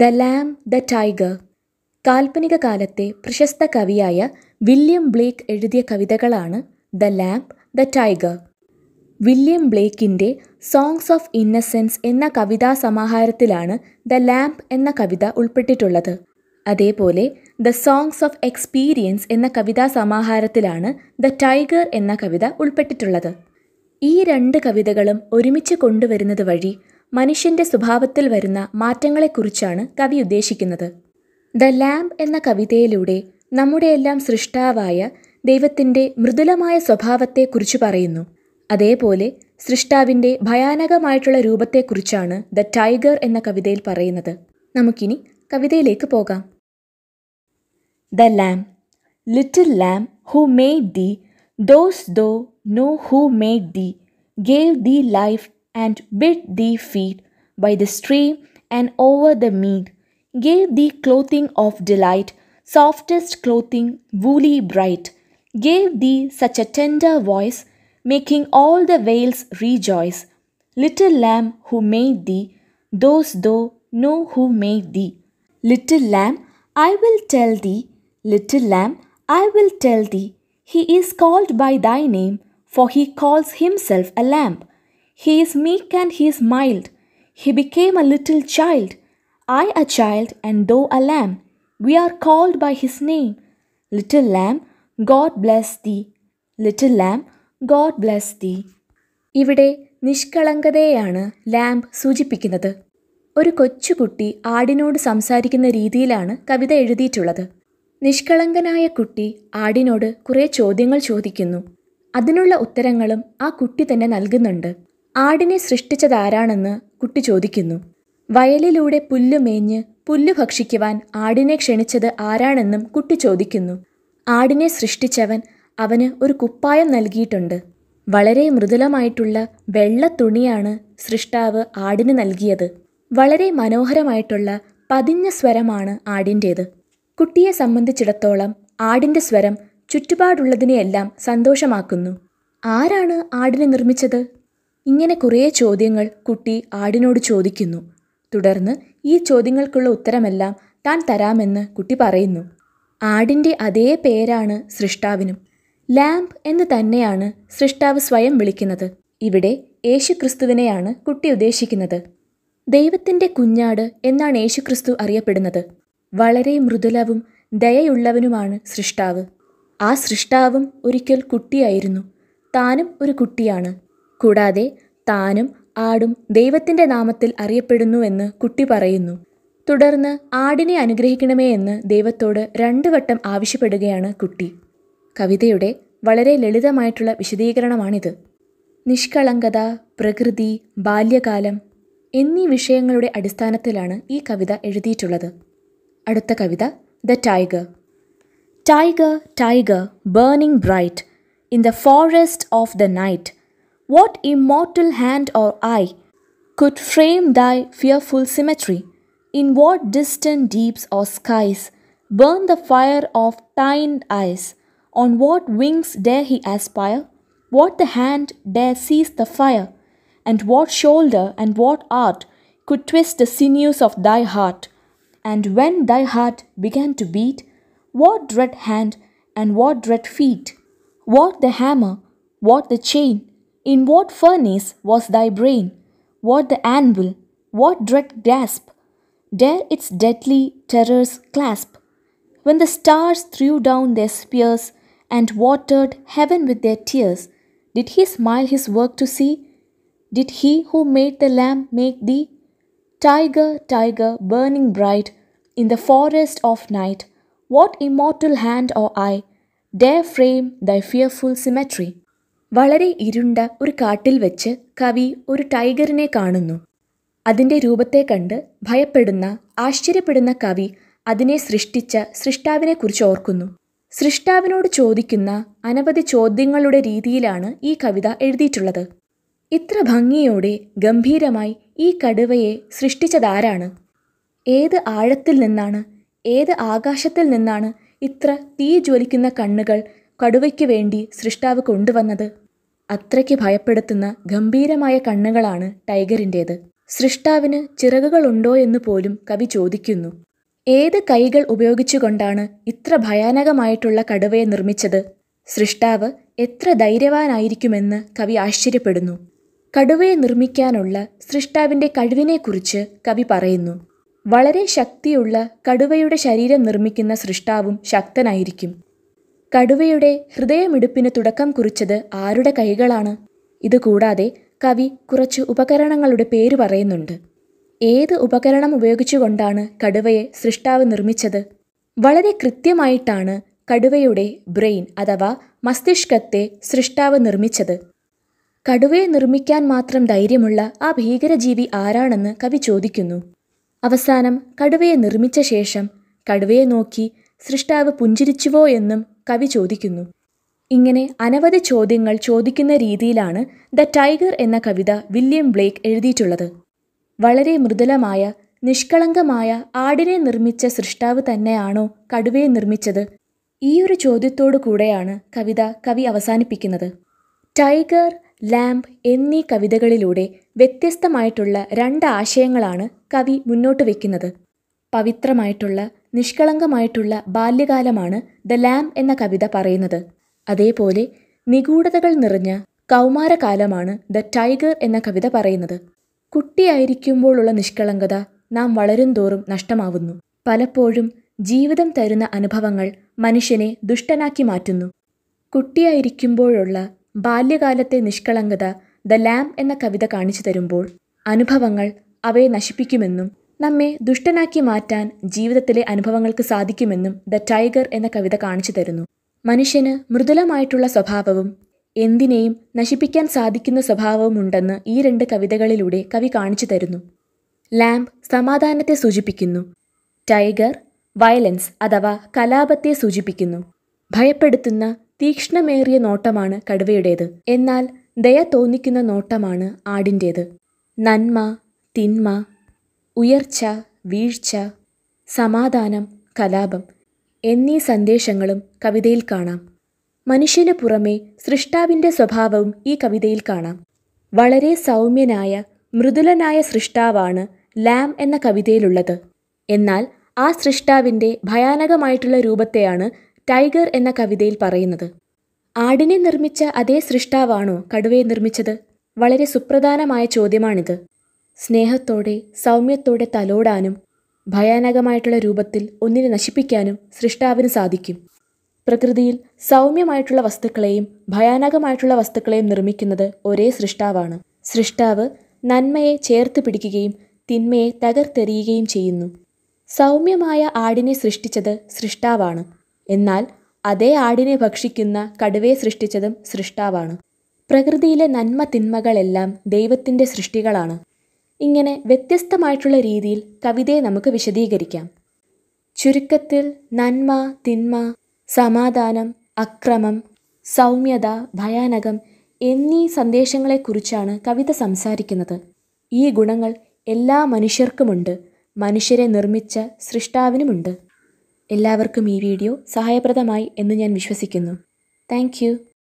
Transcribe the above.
The lamb the tiger കാൽപ്പനിക കാലത്തെ പ്രശസ്ത കവിയായ വില്യം ബ്ലേക്ക് എഴുതിയ കവിതകളാണ് the lamb the tiger William ബ്ലേക്കിൻ്റെ സോങ്സ് ഓഫ് ഇന്നസെൻസ് എന്ന കവിതാ സമാഹാരത്തിലാണ് ദ ലാംപ് എന്ന കവിത ഉൾപ്പെട്ടിട്ടുള്ളത് അതേപോലെ ദ സോങ്സ് ഓഫ് എക്സ്പീരിയൻസ് എന്ന കവിതാ സമാഹാരത്തിലാണ് ദ ടൈഗർ എന്ന കവിത ഉൾപ്പെട്ടിട്ടുള്ളത് ഈ രണ്ട് കവിതകളും ഒരുമിച്ച് കൊണ്ടുവരുന്നത് വഴി മനുഷ്യന്റെ സ്വഭാവത്തിൽ വരുന്ന മാറ്റങ്ങളെക്കുറിച്ചാണ് കവി ഉദ്ദേശിക്കുന്നത് ദ ലാംബ് എന്ന കവിതയിലൂടെ നമ്മുടെയെല്ലാം സൃഷ്ടാവായ ദൈവത്തിൻ്റെ മൃദുലമായ സ്വഭാവത്തെക്കുറിച്ച് പറയുന്നു അതേപോലെ സൃഷ്ടാവിൻ്റെ ഭയാനകമായിട്ടുള്ള രൂപത്തെക്കുറിച്ചാണ് ദ ടൈഗർ എന്ന കവിതയിൽ പറയുന്നത് നമുക്കിനി കവിതയിലേക്ക് പോകാം the lamb little lamb who made thee dost thou know who made thee gave thee life and bid thee feed by the stream and over the mead, gave thee clothing of delight, softest clothing, woolly bright, gave thee such a tender voice, making all the vales rejoice. Little lamb who made thee, those though know who made thee. Little lamb, I will tell thee, little lamb, I will tell thee, he is called by thy name, for he calls himself a lamb. He is meek and he is mild. He became a little child. I a child and thou a lamb. We are called by his name. Little lamb, God bless thee. Little lamb, God bless thee. ഇവിടെ നിഷ്കളങ്കതയെയാണ് lamp സൂചിപ്പിക്കുന്നത് ഒരു കൊച്ചുകുട്ടി ആടിനോട് സംസാരിക്കുന്ന രീതിയിലാണ് കവിത എഴുതിയിട്ടുള്ളത് നിഷ്കളങ്കനായ കുട്ടി ആടിനോട് കുറേ ചോദ്യങ്ങൾ ചോദിക്കുന്നു അതിനുള്ള ഉത്തരങ്ങളും ആ കുട്ടി തന്നെ നൽകുന്നുണ്ട് ആടിനെ സൃഷ്ടിച്ചതാരാണെന്ന് കുട്ടി ചോദിക്കുന്നു വയലിലൂടെ പുല്ലു മേഞ്ഞ് പുല്ലു ഭക്ഷിക്കുവാൻ ആടിനെ ക്ഷണിച്ചത് ആരാണെന്നും കുട്ടി ചോദിക്കുന്നു ആടിനെ സൃഷ്ടിച്ചവൻ അവന് ഒരു കുപ്പായം നൽകിയിട്ടുണ്ട് വളരെ മൃദുലമായിട്ടുള്ള വെള്ള തുണിയാണ് സൃഷ്ടാവ് ആടിന് നൽകിയത് വളരെ മനോഹരമായിട്ടുള്ള പതിഞ്ഞ സ്വരമാണ് ആടിൻ്റേത് കുട്ടിയെ സംബന്ധിച്ചിടത്തോളം ആടിൻ്റെ സ്വരം ചുറ്റുപാടുള്ളതിനെയെല്ലാം സന്തോഷമാക്കുന്നു ആരാണ് ആടിനെ നിർമ്മിച്ചത് ഇങ്ങനെ കുറേ ചോദ്യങ്ങൾ കുട്ടി ആടിനോട് ചോദിക്കുന്നു തുടർന്ന് ഈ ചോദ്യങ്ങൾക്കുള്ള ഉത്തരമെല്ലാം താൻ തരാമെന്ന് കുട്ടി പറയുന്നു ആടിൻ്റെ അതേ പേരാണ് സൃഷ്ടാവിനും ലാംപ് എന്ന് തന്നെയാണ് സൃഷ്ടാവ് സ്വയം വിളിക്കുന്നത് ഇവിടെ യേശുക്രിസ്തുവിനെയാണ് കുട്ടി ഉദ്ദേശിക്കുന്നത് ദൈവത്തിൻ്റെ കുഞ്ഞാട് എന്നാണ് യേശുക്രിസ്തു അറിയപ്പെടുന്നത് വളരെ മൃദുലവും ദയയുള്ളവനുമാണ് സൃഷ്ടാവ് ആ സൃഷ്ടാവും ഒരിക്കൽ കുട്ടിയായിരുന്നു താനും ഒരു കുട്ടിയാണ് കൂടാതെ താനും ആടും ദൈവത്തിൻ്റെ നാമത്തിൽ അറിയപ്പെടുന്നുവെന്ന് കുട്ടി പറയുന്നു തുടർന്ന് ആടിനെ അനുഗ്രഹിക്കണമേ എന്ന് ദൈവത്തോട് രണ്ടു വട്ടം ആവശ്യപ്പെടുകയാണ് കുട്ടി കവിതയുടെ വളരെ ലളിതമായിട്ടുള്ള വിശദീകരണമാണിത് നിഷ്കളങ്കത പ്രകൃതി ബാല്യകാലം എന്നീ വിഷയങ്ങളുടെ അടിസ്ഥാനത്തിലാണ് ഈ കവിത എഴുതിയിട്ടുള്ളത് അടുത്ത കവിത the tiger tiger tiger burning bright in the forest of the night What immortal hand or eye could frame thy fearful symmetry? In what distant deeps or skies burn the fire of thine eyes? On what wings dare he aspire? What the hand dare seize the fire? And what shoulder and what art could twist the sinews of thy heart? And when thy heart began to beat, what dread hand and what dread feet? What the hammer? What the chain? In what furnace was thy brain? What the anvil? What dread grasp? Dare its deadly terrors clasp? When the stars threw down their spears and watered heaven with their tears, did he smile his work to see? Did he who made the lamb make thee? Tiger, tiger, burning bright in the forest of night, what immortal hand or eye dare frame thy fearful symmetry? വളരെ ഇരുണ്ട ഒരു കാട്ടിൽ വെച്ച് കവി ഒരു ടൈഗറിനെ കാണുന്നു അതിൻ്റെ രൂപത്തെ കണ്ട് ഭയപ്പെടുന്ന ആശ്ചര്യപ്പെടുന്ന കവി അതിനെ സൃഷ്ടിച്ച സൃഷ്ടാവിനെക്കുറിച്ച് ഓർക്കുന്നു സൃഷ്ടാവിനോട് ചോദിക്കുന്ന അനവധി ചോദ്യങ്ങളുടെ രീതിയിലാണ് ഈ കവിത എഴുതിയിട്ടുള്ളത് ഇത്ര ഭംഗിയോടെ ഗംഭീരമായി ഈ കടുവയെ സൃഷ്ടിച്ചതാരാണ് ഏത് ആഴത്തിൽ നിന്നാണ് ഏത് ആകാശത്തിൽ നിന്നാണ് ഇത്ര തീ ജ്വലിക്കുന്ന കണ്ണുകൾ കടുവയ്ക്ക് വേണ്ടി സൃഷ്ടാവ് കൊണ്ടുവന്നത് അത്രയ്ക്ക് ഭയപ്പെടുത്തുന്ന ഗംഭീരമായ കണ്ണുകളാണ് ടൈഗറിൻ്റേത് സൃഷ്ടാവിന് ചിറകുകളുണ്ടോ എന്ന് പോലും കവി ചോദിക്കുന്നു ഏത് കൈകൾ ഉപയോഗിച്ചുകൊണ്ടാണ് ഇത്ര ഭയാനകമായിട്ടുള്ള കടുവയെ നിർമ്മിച്ചത് സൃഷ്ടാവ് എത്ര ധൈര്യവാനായിരിക്കുമെന്ന് കവി ആശ്ചര്യപ്പെടുന്നു കടുവയെ നിർമ്മിക്കാനുള്ള സൃഷ്ടാവിൻ്റെ കഴിവിനെക്കുറിച്ച് കവി പറയുന്നു വളരെ ശക്തിയുള്ള കടുവയുടെ ശരീരം നിർമ്മിക്കുന്ന സൃഷ്ടാവും ശക്തനായിരിക്കും കടുവയുടെ ഹൃദയമിടിപ്പിന് തുടക്കം കുറിച്ചത് ആരുടെ കൈകളാണ് ഇതുകൂടാതെ കവി കുറച്ച് ഉപകരണങ്ങളുടെ പേര് പറയുന്നുണ്ട് ഏത് ഉപകരണം ഉപയോഗിച്ചുകൊണ്ടാണ് കടുവയെ സൃഷ്ടാവ് നിർമ്മിച്ചത് വളരെ കൃത്യമായിട്ടാണ് കടുവയുടെ ബ്രെയിൻ അഥവാ മസ്തിഷ്കത്തെ സൃഷ്ടാവ് നിർമ്മിച്ചത് കടുവയെ നിർമ്മിക്കാൻ മാത്രം ധൈര്യമുള്ള ആ ഭീകരജീവി ആരാണെന്ന് കവി ചോദിക്കുന്നു അവസാനം കടുവയെ നിർമ്മിച്ച ശേഷം കടുവയെ നോക്കി സൃഷ്ടാവ് പുഞ്ചിരിച്ചുവോ എന്നും കവി ചോദിക്കുന്നു ഇങ്ങനെ അനവധി ചോദ്യങ്ങൾ ചോദിക്കുന്ന രീതിയിലാണ് ദ ടൈഗർ എന്ന കവിത വില്യം ബ്ലേക്ക് എഴുതിയിട്ടുള്ളത് വളരെ മൃദുലമായ നിഷ്കളങ്കമായ ആടിനെ നിർമ്മിച്ച സൃഷ്ടാവ് തന്നെയാണോ കടുവയെ നിർമ്മിച്ചത് ഈ ഒരു ചോദ്യത്തോടു കൂടെയാണ് കവിത കവി അവസാനിപ്പിക്കുന്നത് ടൈഗർ ലാംബ് എന്നീ കവിതകളിലൂടെ വ്യത്യസ്തമായിട്ടുള്ള രണ്ട് ആശയങ്ങളാണ് കവി മുന്നോട്ട് വയ്ക്കുന്നത് പവിത്രമായിട്ടുള്ള നിഷ്കളങ്കമായിട്ടുള്ള ബാല്യകാലമാണ് ദ ലാം എന്ന കവിത പറയുന്നത് അതേപോലെ നിഗൂഢതകൾ നിറഞ്ഞ കൗമാരകാലമാണ് ദ ടൈഗർ എന്ന കവിത പറയുന്നത് കുട്ടിയായിരിക്കുമ്പോഴുള്ള നിഷ്കളങ്കത നാം വളരുംതോറും നഷ്ടമാവുന്നു പലപ്പോഴും ജീവിതം തരുന്ന അനുഭവങ്ങൾ മനുഷ്യനെ ദുഷ്ടനാക്കി മാറ്റുന്നു കുട്ടിയായിരിക്കുമ്പോഴുള്ള ബാല്യകാലത്തെ നിഷ്കളങ്കത ദ ലാം എന്ന കവിത കാണിച്ചു തരുമ്പോൾ അനുഭവങ്ങൾ അവയെ നശിപ്പിക്കുമെന്നും നമ്മെ ദുഷ്ടനാക്കി മാറ്റാൻ ജീവിതത്തിലെ അനുഭവങ്ങൾക്ക് സാധിക്കുമെന്നും ദ ടൈഗർ എന്ന കവിത കാണിച്ചു തരുന്നു മനുഷ്യന് മൃദുലമായിട്ടുള്ള സ്വഭാവവും എന്തിനേയും നശിപ്പിക്കാൻ സാധിക്കുന്ന സ്വഭാവവും ഉണ്ടെന്ന് ഈ രണ്ട് കവിതകളിലൂടെ കവി കാണിച്ചു തരുന്നു ലാംബ് സമാധാനത്തെ സൂചിപ്പിക്കുന്നു ടൈഗർ വയലൻസ് അഥവാ കലാപത്തെ സൂചിപ്പിക്കുന്നു ഭയപ്പെടുത്തുന്ന തീക്ഷ്ണമേറിയ നോട്ടമാണ് കടുവയുടേത് എന്നാൽ ദയ തോന്നിക്കുന്ന നോട്ടമാണ് ആടിൻ്റേത് നന്മ തിന്മ ഉയർച്ച വീഴ്ച സമാധാനം കലാപം എന്നീ സന്ദേശങ്ങളും കവിതയിൽ കാണാം മനുഷ്യന് പുറമെ സൃഷ്ടാവിൻ്റെ സ്വഭാവവും ഈ കവിതയിൽ കാണാം വളരെ സൗമ്യനായ മൃദുലനായ സൃഷ്ടാവാണ് ലാം എന്ന കവിതയിലുള്ളത് എന്നാൽ ആ സൃഷ്ടാവിൻ്റെ ഭയാനകമായിട്ടുള്ള രൂപത്തെയാണ് ടൈഗർ എന്ന കവിതയിൽ പറയുന്നത് ആടിനെ നിർമ്മിച്ച അതേ സൃഷ്ടാവാണോ കടുവയെ നിർമ്മിച്ചത് വളരെ സുപ്രധാനമായ ചോദ്യമാണിത് സ്നേഹത്തോടെ സൗമ്യത്തോടെ തലോടാനും ഭയാനകമായിട്ടുള്ള രൂപത്തിൽ ഒന്നിനെ നശിപ്പിക്കാനും സൃഷ്ടാവിന് സാധിക്കും പ്രകൃതിയിൽ സൗമ്യമായിട്ടുള്ള വസ്തുക്കളെയും ഭയാനകമായിട്ടുള്ള വസ്തുക്കളെയും നിർമ്മിക്കുന്നത് ഒരേ സൃഷ്ടാവാണ് സൃഷ്ടാവ് നന്മയെ ചേർത്ത് പിടിക്കുകയും തിന്മയെ തകർത്തെറിയുകയും ചെയ്യുന്നു സൗമ്യമായ ആടിനെ സൃഷ്ടിച്ചത് സൃഷ്ടാവാണ് എന്നാൽ അതേ ആടിനെ ഭക്ഷിക്കുന്ന കടുവയെ സൃഷ്ടിച്ചതും സൃഷ്ടാവാണ് പ്രകൃതിയിലെ നന്മ തിന്മകളെല്ലാം ദൈവത്തിൻ്റെ സൃഷ്ടികളാണ് ഇങ്ങനെ വ്യത്യസ്തമായിട്ടുള്ള രീതിയിൽ കവിതയെ നമുക്ക് വിശദീകരിക്കാം ചുരുക്കത്തിൽ നന്മ തിന്മ സമാധാനം അക്രമം സൗമ്യത ഭയാനകം എന്നീ സന്ദേശങ്ങളെക്കുറിച്ചാണ് കവിത സംസാരിക്കുന്നത് ഈ ഗുണങ്ങൾ എല്ലാ മനുഷ്യർക്കുമുണ്ട് മനുഷ്യരെ നിർമ്മിച്ച സൃഷ്ടാവിനുമുണ്ട് എല്ലാവർക്കും ഈ വീഡിയോ സഹായപ്രദമായി എന്ന് ഞാൻ വിശ്വസിക്കുന്നു താങ്ക്